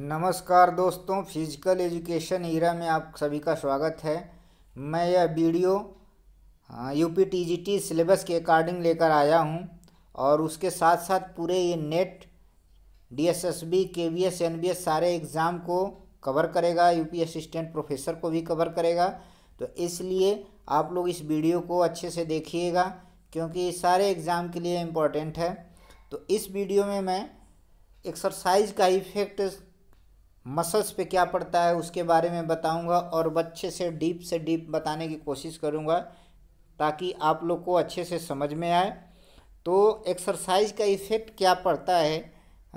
नमस्कार दोस्तों physical education हीरा में आप सभी का स्वागत है मैं यह video U P T G T syllabus के अकॉर्डिंग लेकर आया हूं और उसके साथ साथ पूरे ये NET D S S B K S N B S सारे एग्ज़ाम को कवर करेगा यू पी असिस्टेंट प्रोफेसर को भी कवर करेगा तो इसलिए आप लोग इस वीडियो को अच्छे से देखिएगा क्योंकि सारे एग्ज़ाम के लिए इम्पोर्टेंट है तो इस वीडियो में मैं एक्सरसाइज का इफेक्ट मसल्स पे क्या पड़ता है उसके बारे में बताऊंगा और बच्चे से डीप से डीप बताने की कोशिश करूंगा ताकि आप लोग को अच्छे से समझ में आए तो एक्सरसाइज का इफ़ेक्ट क्या पड़ता है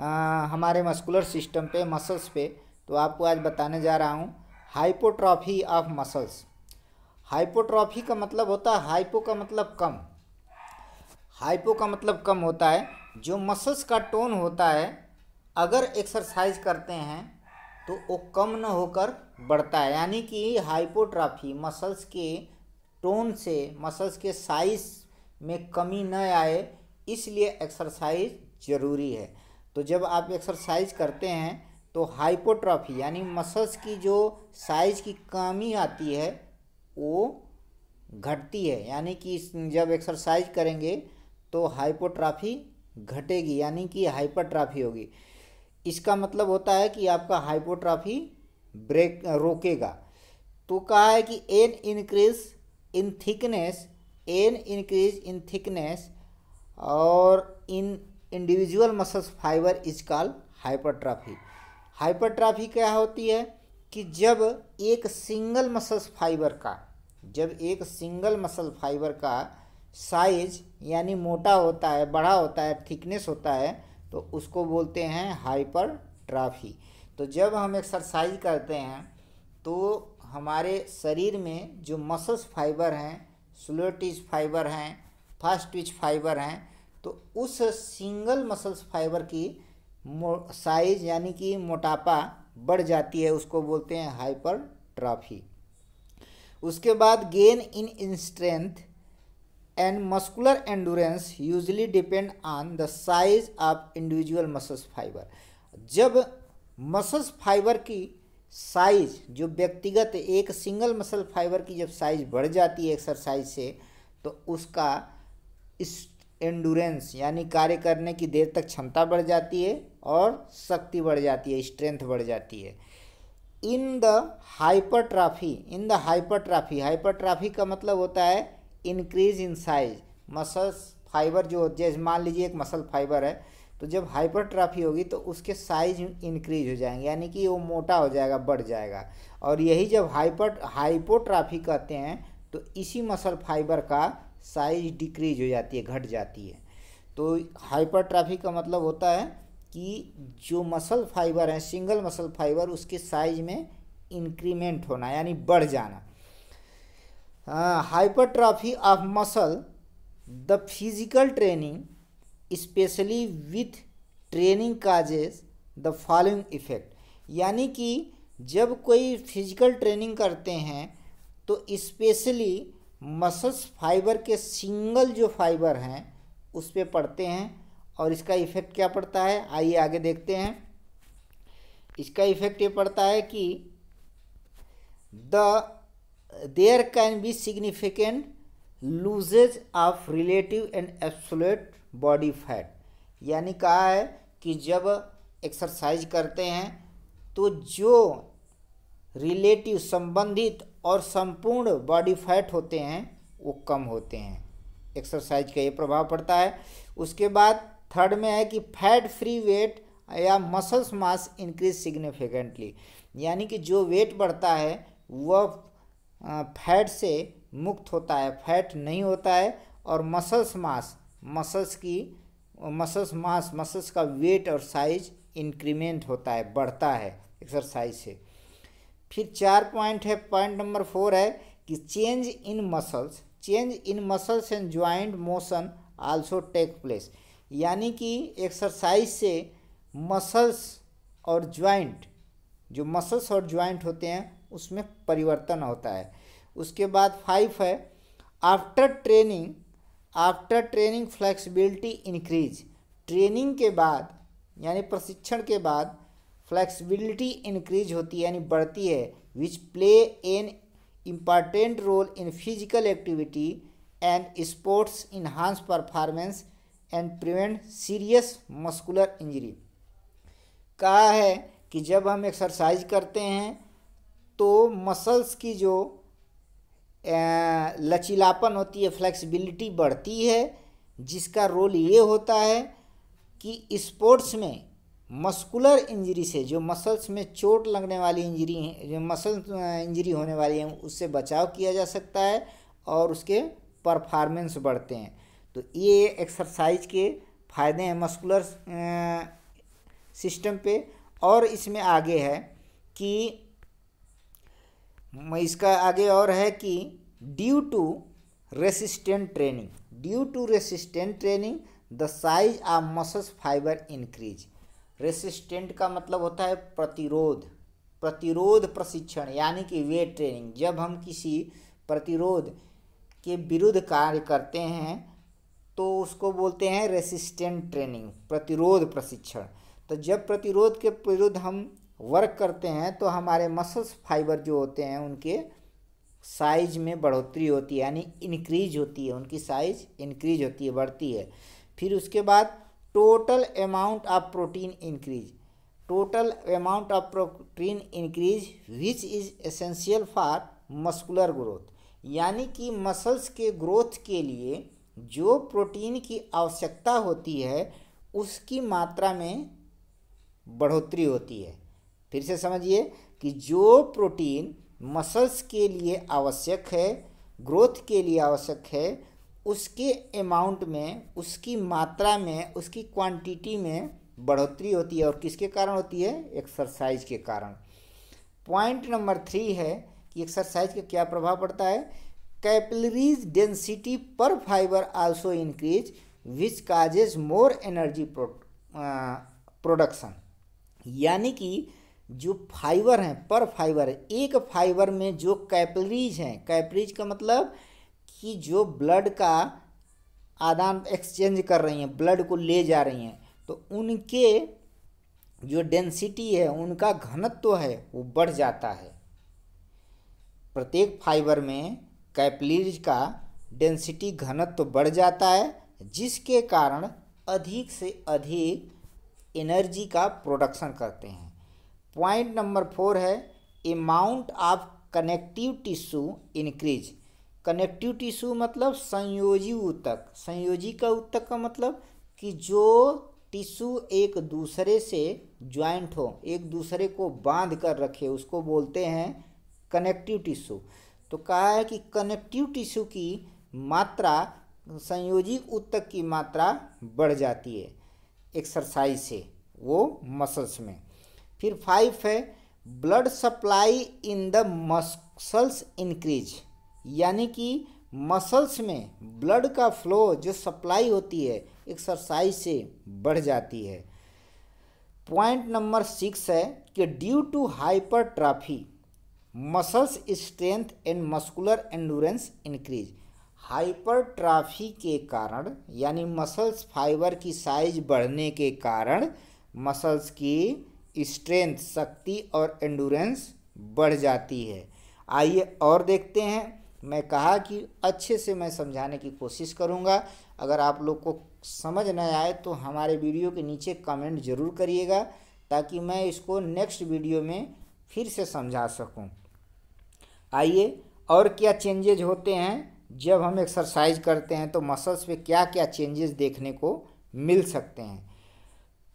आ, हमारे मस्कुलर सिस्टम पे मसल्स पे तो आपको आज बताने जा रहा हूँ हाइपोट्रॉफी ऑफ मसल्स हाइपोट्रॉफी का मतलब होता है हाइपो का मतलब कम हाइपो का मतलब कम होता है जो मसल्स का टोन होता है अगर एक्सरसाइज करते हैं तो वो कम न होकर बढ़ता है यानी कि हाइपोट्राफी मसल्स के टोन से मसल्स के साइज में कमी न आए इसलिए एक्सरसाइज ज़रूरी है तो जब आप एक्सरसाइज करते हैं तो हाइपोट्राफी यानी मसल्स की जो साइज की कमी आती है वो घटती है यानी कि जब एक्सरसाइज करेंगे तो हाइपोट्राफी घटेगी यानी कि हाइपरट्राफी होगी इसका मतलब होता है कि आपका हाइपोट्राफी ब्रेक रोकेगा तो कहा है कि an increase in thickness an increase in thickness और in individual muscles fibre is call hypertrophy hypertrophy क्या होती है कि जब एक सिंगल मसल्स फाइबर का जब एक सिंगल मसल फाइबर का साइज यानी मोटा होता है बड़ा होता है थिकनेस होता है तो उसको बोलते हैं हाइपर ट्राफी तो जब हम एक्सरसाइज करते हैं तो हमारे शरीर में जो मसल्स फाइबर हैं स्लो टिच फाइबर हैं फास्ट ट्विच फाइबर हैं तो उस सिंगल मसल्स फाइबर की साइज यानी कि मोटापा बढ़ जाती है उसको बोलते हैं हाइपर ट्राफी उसके बाद gain in strength and muscular endurance usually depend on the size of individual muscles fibre जब मसल्स फाइबर की साइज जो व्यक्तिगत एक सिंगल मसल फाइबर की जब साइज बढ़ जाती है एक्सरसाइज से तो उसका इस एंडोरेंस यानी कार्य करने की देर तक क्षमता बढ़ जाती है और शक्ति बढ़ जाती है स्ट्रेंथ बढ़ जाती है इन द हाइपरट्राफी इन द हाइपरट्राफी हाइपरट्राफी का मतलब होता है increase in size muscles fibre जो जैसे मान लीजिए एक मसल फाइबर है तो जब हाइपरट्राफी होगी तो उसके साइज इंक्रीज हो जाएंगे यानी कि वो मोटा हो जाएगा बढ़ जाएगा और यही जब हाइपर हाइपोट्राफी कहते हैं तो इसी मसल फाइबर का साइज डिक्रीज हो जाती है घट जाती है तो हाइपरट्राफी का मतलब होता है कि जो मसल फाइबर हैं सिंगल मसल फाइबर उसके साइज में इंक्रीमेंट होना यानी बढ़ जाना hypertrophy of muscle the physical training specially with training causes the following effect यानी कि जब कोई फिजिकल ट्रेनिंग करते हैं तो स्पेशली मसल्स फाइबर के सिंगल जो फाइबर हैं उस पर पड़ते हैं और इसका इफ़ेक्ट क्या पड़ता है आइए आगे देखते हैं इसका इफ़ेक्ट ये पड़ता है कि the there can be significant losses of relative and absolute body fat यानी कहा है कि जब एक्सरसाइज करते हैं तो जो रिलेटिव संबंधित और संपूर्ण बॉडी फैट होते हैं वो कम होते हैं एक्सरसाइज का ये प्रभाव पड़ता है उसके बाद थर्ड में है कि फैट फ्री वेट या मसल्स मास इंक्रीज सिग्निफिकेंटली यानी कि जो वेट बढ़ता है वह फैट से मुक्त होता है फैट नहीं होता है और मसल्स मास मसल्स की मसल्स मास मसल्स का वेट और साइज इंक्रीमेंट होता है बढ़ता है एक्सरसाइज से फिर चार पॉइंट है पॉइंट नंबर फोर है कि change in muscles change in muscles and joint motion also take place यानी कि एक्सरसाइज से मसल्स और ज्वाइंट जो मसल्स और ज्वाइंट होते हैं उसमें परिवर्तन होता है उसके बाद फाइव है after training after training flexibility increase training के बाद यानी प्रशिक्षण के बाद फ्लैक्सिबिलिटी इंक्रीज होती है यानी बढ़ती है which play an important role in physical activity and sports enhance performance and prevent serious muscular injury कहा है कि जब हम एक्सरसाइज करते हैं तो मसल्स की जो लचीलापन होती है फ्लेक्सिबिलिटी बढ़ती है जिसका रोल ये होता है कि स्पोर्ट्स में मस्कुलर इंजरी से जो मसल्स में चोट लगने वाली इंजरी है जो मसल इंजरी होने वाली है उससे बचाव किया जा सकता है और उसके परफॉर्मेंस बढ़ते हैं तो ये एक्सरसाइज के फ़ायदे हैं मस्कुलर सिस्टम पे और इसमें आगे है कि मैं इसका आगे और है कि due to resistant training due to resistant training the size of muscles fibre increase resistant का मतलब होता है प्रतिरोध प्रतिरोध प्रशिक्षण यानी कि वेट ट्रेनिंग जब हम किसी प्रतिरोध के विरुद्ध कार्य करते हैं तो उसको बोलते हैं रेसिस्टेंट ट्रेनिंग प्रतिरोध प्रशिक्षण तो जब प्रतिरोध के विरुद्ध हम वर्क करते हैं तो हमारे मसल्स फाइबर जो होते हैं उनके साइज में बढ़ोतरी होती है यानी इंक्रीज होती है उनकी साइज इंक्रीज होती है बढ़ती है फिर उसके बाद total amount of protein increase total amount of protein increase which is essential for muscular growth यानी कि मसल्स के ग्रोथ के लिए जो प्रोटीन की आवश्यकता होती है उसकी मात्रा में बढ़ोतरी होती है फिर से समझिए कि जो प्रोटीन मसल्स के लिए आवश्यक है ग्रोथ के लिए आवश्यक है उसके अमाउंट में उसकी मात्रा में उसकी क्वांटिटी में बढ़ोतरी होती है और किसके कारण होती है एक्सरसाइज के कारण पॉइंट नंबर थ्री है कि एक्सरसाइज का क्या प्रभाव पड़ता है कैपलरीज डेंसिटी पर fibre also increase which causes more energy production यानी कि जो फाइबर हैं पर फाइबर है एक फाइबर में जो कैपलरीज हैं कैपलरीज का मतलब कि जो ब्लड का आदान एक्सचेंज कर रही हैं ब्लड को ले जा रही हैं तो उनके जो डेंसिटी है उनका घनत्व तो है वो बढ़ जाता है प्रत्येक फाइबर में कैपलीज का डेंसिटी घनत्व तो बढ़ जाता है जिसके कारण अधिक से अधिक एनर्जी का प्रोडक्शन करते हैं पॉइंट नंबर फोर है amount of connective tissue increase connective tissue मतलब संयोजी ऊतक संयोजी का ऊतक का मतलब कि जो टिश्यू एक दूसरे से ज्वाइंट हो एक दूसरे को बांध कर रखे उसको बोलते हैं कनेक्टिव टिश्यू तो कहा है कि कनेक्टिव टिश्यू की मात्रा संयोजी ऊतक की मात्रा बढ़ जाती है एक्सरसाइज से वो मसल्स में फिर फाइव है blood supply in the muscles increase यानी कि मसल्स में ब्लड का फ्लो जो सप्लाई होती है एक्सरसाइज से बढ़ जाती है पॉइंट नंबर सिक्स है कि due to hypertrophy muscles strength and muscular endurance increase hypertrophy के कारण यानी मसल्स फाइबर की साइज बढ़ने के कारण मसल्स की स्ट्रेंथ शक्ति और एंडोरेंस बढ़ जाती है आइए और देखते हैं मैं कहा कि अच्छे से मैं समझाने की कोशिश करूँगा अगर आप लोग को समझ न आए तो हमारे वीडियो के नीचे कमेंट ज़रूर करिएगा ताकि मैं इसको नेक्स्ट वीडियो में फिर से समझा सकूं। आइए और क्या चेंजेज होते हैं जब हम एक्सरसाइज करते हैं तो मसल्स पे क्या क्या चेंजेस देखने को मिल सकते हैं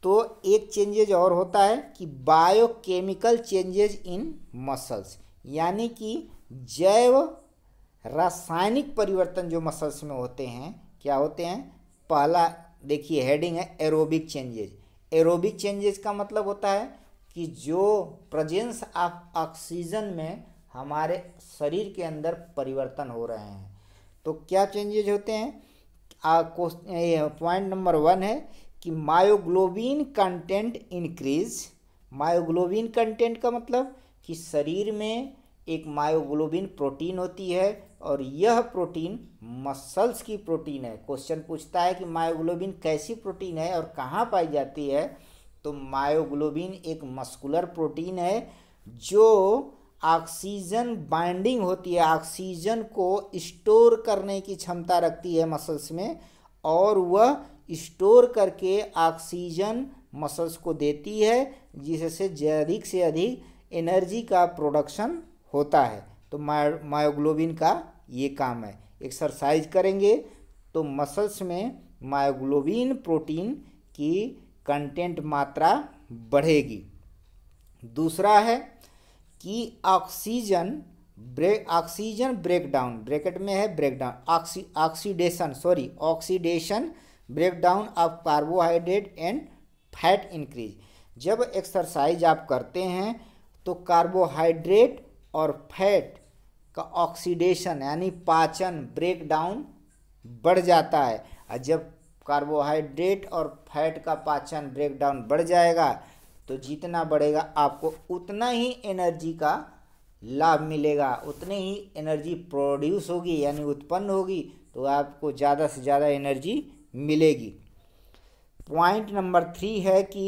तो एक चेंजेज और होता है कि बायोकेमिकल चेंजेज इन मसल्स यानी कि जैव रासायनिक परिवर्तन जो मसल्स में होते हैं क्या होते हैं पहला देखिए हेडिंग है एरोबिक चेंजेज एरोबिक चेंजेज का मतलब होता है कि जो प्रजेंस ऑफ ऑक्सीजन में हमारे शरीर के अंदर परिवर्तन हो रहे हैं तो क्या चेंजेज होते हैं पॉइंट नंबर वन है कि myoglobin content increase myoglobin content का मतलब कि शरीर में एक मायोग्लोबिन प्रोटीन होती है और यह प्रोटीन मसल्स की प्रोटीन है क्वेश्चन पूछता है कि मायोग्लोबिन कैसी प्रोटीन है और कहाँ पाई जाती है तो मायोग्लोबिन एक मस्कुलर प्रोटीन है जो ऑक्सीजन बाइंडिंग होती है ऑक्सीजन को स्टोर करने की क्षमता रखती है मसल्स में और वह स्टोर करके ऑक्सीजन मसल्स को देती है जिससे अधिक से अधिक एनर्जी का प्रोडक्शन होता है तो मायोग्लोबिन का ये काम है एक्सरसाइज करेंगे तो मसल्स में मायोग्लोबिन प्रोटीन की कंटेंट मात्रा बढ़ेगी दूसरा है कि oxygen break oxygen breakdown bracket में है breakdown oxy oxidation sorry oxidation breakdown of carbohydrate and fat increase जब एक्सरसाइज आप करते हैं तो कार्बोहाइड्रेट और फैट का ऑक्सीडेशन यानी पाचन ब्रेकडाउन बढ़ जाता है और जब कार्बोहाइड्रेट और फैट का पाचन ब्रेकडाउन बढ़ जाएगा तो जितना बढ़ेगा आपको उतना ही एनर्जी का लाभ मिलेगा उतनी ही एनर्जी प्रोड्यूस होगी यानी उत्पन्न होगी तो आपको ज़्यादा से ज़्यादा एनर्जी मिलेगी पॉइंट नंबर थ्री है कि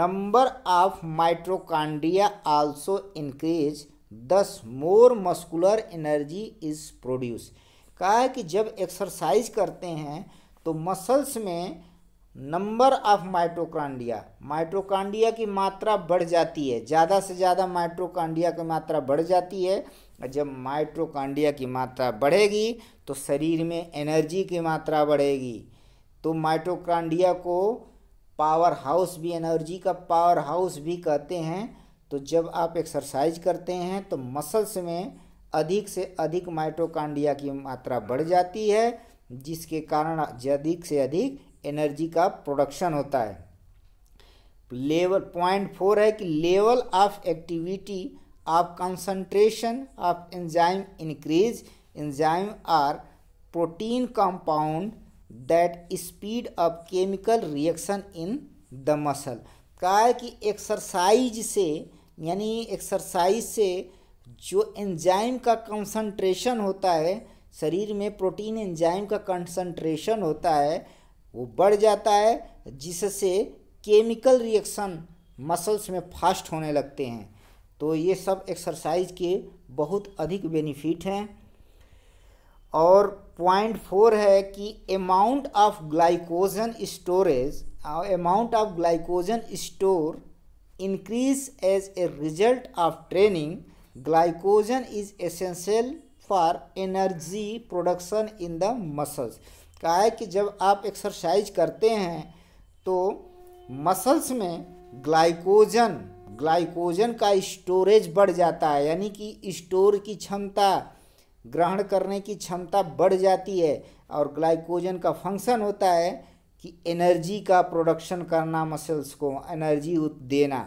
number of mitochondria also increase thus more muscular energy is produce कहा है कि जब एक्सरसाइज करते हैं तो मसल्स में नंबर ऑफ माइट्रोकांडिया माइट्रोकांडिया की मात्रा बढ़ जाती है ज़्यादा से ज़्यादा माइट्रोकांडिया की मात्रा बढ़ जाती है जब माइट्रोकांडिया की मात्रा बढ़ेगी तो शरीर में एनर्जी की मात्रा बढ़ेगी तो माइट्रोकांडिया को पावर हाउस भी एनर्जी का पावर हाउस भी कहते हैं तो जब आप एक्सरसाइज करते हैं तो मसल्स में अधिक से अधिक माइट्रोकांडिया की मात्रा बढ़ जाती है जिसके कारण अधिक से अधिक एनर्जी का प्रोडक्शन होता है लेवल पॉइंट फोर है कि level of activity of concentration of enzyme increase enzyme are protein compound that speed of chemical reaction in the muscle का है कि एक्सरसाइज से यानी एक्सरसाइज से जो एंजाइम का कंसंट्रेशन होता है शरीर में प्रोटीन एंजाइम का कंसंट्रेशन होता है वो बढ़ जाता है जिससे केमिकल रिएक्शन मसल्स में फास्ट होने लगते हैं तो ये सब एक्सरसाइज के बहुत अधिक बेनिफिट हैं और पॉइंट फोर है कि amount of glycogen storage amount of glycogen store increase as a result of training glycogen is essential for energy production in the muscles कहा है कि जब आप एक्सरसाइज करते हैं तो मसल्स में ग्लाइकोजन ग्लाइकोजन का स्टोरेज बढ़ जाता है यानी कि स्टोर की क्षमता ग्रहण करने की क्षमता बढ़ जाती है और ग्लाइकोजन का फंक्शन होता है कि एनर्जी का प्रोडक्शन करना मसल्स को एनर्जी देना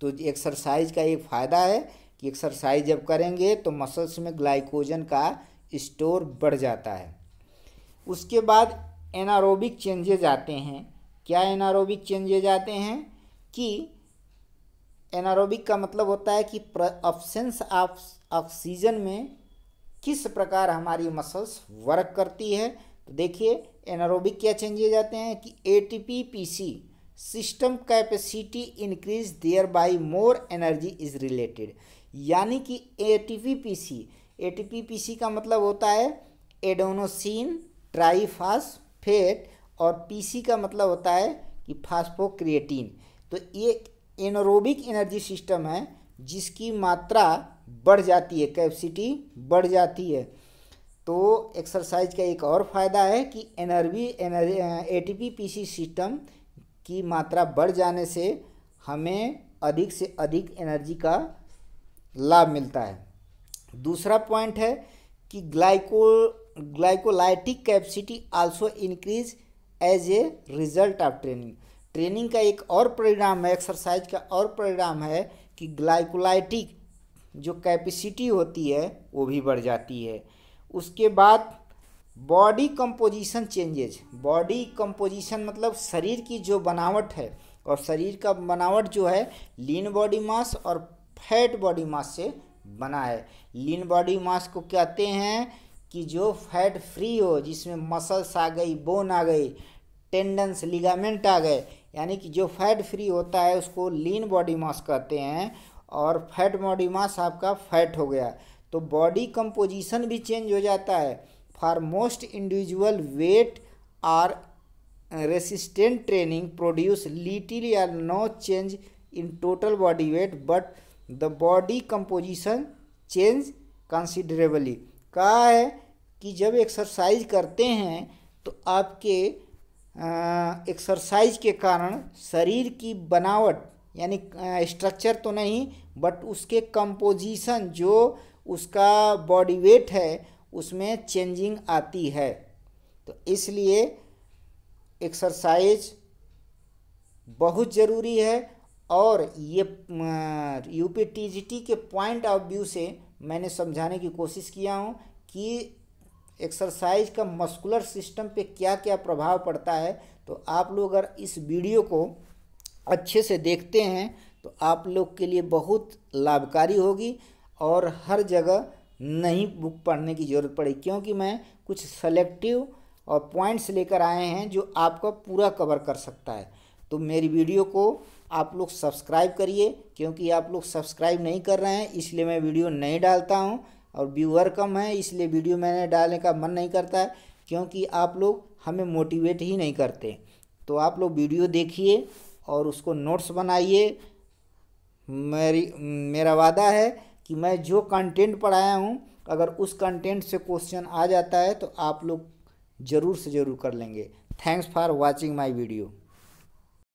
तो एक्सरसाइज का एक फ़ायदा है कि एक्सरसाइज जब करेंगे तो मसल्स में ग्लाइकोजन का स्टोर बढ़ जाता है उसके बाद एनारोबिक चेंजेज आते हैं क्या एनारोबिक चेंजेज आते हैं कि एनारोबिक का मतलब होता है कि ऑप्शेंस ऑफ ऑक्सीजन में किस प्रकार हमारी मसल्स वर्क करती है तो देखिए एनारोबिक क्या चेंजेज आते हैं कि A T P P C system capacity increase thereby more energy is related यानी कि A T P P C A T P P C का मतलब होता है एडोनोसिन ट्राइफास्फेट और पीसी का मतलब होता है कि फास्फोक्रिएटिन तो ये एनोरोबिक एनर्जी सिस्टम है जिसकी मात्रा बढ़ जाती है कैपेसिटी बढ़ जाती है तो एक्सरसाइज का एक और फ़ायदा है कि energy A T P P C system की मात्रा बढ़ जाने से हमें अधिक से अधिक एनर्जी का लाभ मिलता है दूसरा पॉइंट है कि glyco glycolytic capacity also increase as a result of training training का एक और परिणाम है एक्सरसाइज का और परिणाम है कि ग्लाइकोलाइटिक जो कैपेसिटी होती है वो भी बढ़ जाती है उसके बाद body composition changes body composition मतलब शरीर की जो बनावट है और शरीर का बनावट जो है लीन बॉडी मास और फैट बॉडी मास से बना है लीन बॉडी मास को कहते हैं कि जो फैट फ्री हो जिसमें मसल्स आ गई बोन आ गई टेंडन्स लिगामेंट आ गए यानी कि जो फैट फ्री होता है उसको लीन बॉडी मास कहते हैं और फैट बॉडी मास आपका फैट हो गया तो बॉडी कंपोजिशन भी चेंज हो जाता है for most individual weight or resistant training produce little or no change in total body weight but the body composition change considerably कहा है कि जब एक्सरसाइज करते हैं तो आपके एक्सरसाइज के कारण शरीर की बनावट यानी स्ट्रक्चर तो नहीं बट उसके कंपोजिशन जो उसका बॉडी वेट है उसमें चेंजिंग आती है तो इसलिए एक्सरसाइज बहुत ज़रूरी है और ये यूपीटीजीटी के पॉइंट ऑफ व्यू से मैंने समझाने की कोशिश किया हूँ कि एक्सरसाइज का मस्कुलर सिस्टम पे क्या क्या प्रभाव पड़ता है तो आप लोग अगर इस वीडियो को अच्छे से देखते हैं तो आप लोग के लिए बहुत लाभकारी होगी और हर जगह नहीं बुक पढ़ने की ज़रूरत पड़ी क्योंकि मैं कुछ सेलेक्टिव और पॉइंट्स लेकर आए हैं जो आपका पूरा कवर कर सकता है तो मेरी वीडियो को आप लोग सब्सक्राइब करिए क्योंकि आप लोग सब्सक्राइब नहीं कर रहे हैं इसलिए मैं वीडियो नहीं डालता हूँ और व्यूअर कम है इसलिए वीडियो मैंने डालने का मन नहीं करता है क्योंकि आप लोग हमें मोटिवेट ही नहीं करते तो आप लोग वीडियो देखिए और उसको नोट्स बनाइए मेरी मेरा वादा है कि मैं जो कंटेंट पढ़ाया हूँ अगर उस कंटेंट से क्वेश्चन आ जाता है तो आप लोग ज़रूर से ज़रूर कर लेंगे thanks for watching my video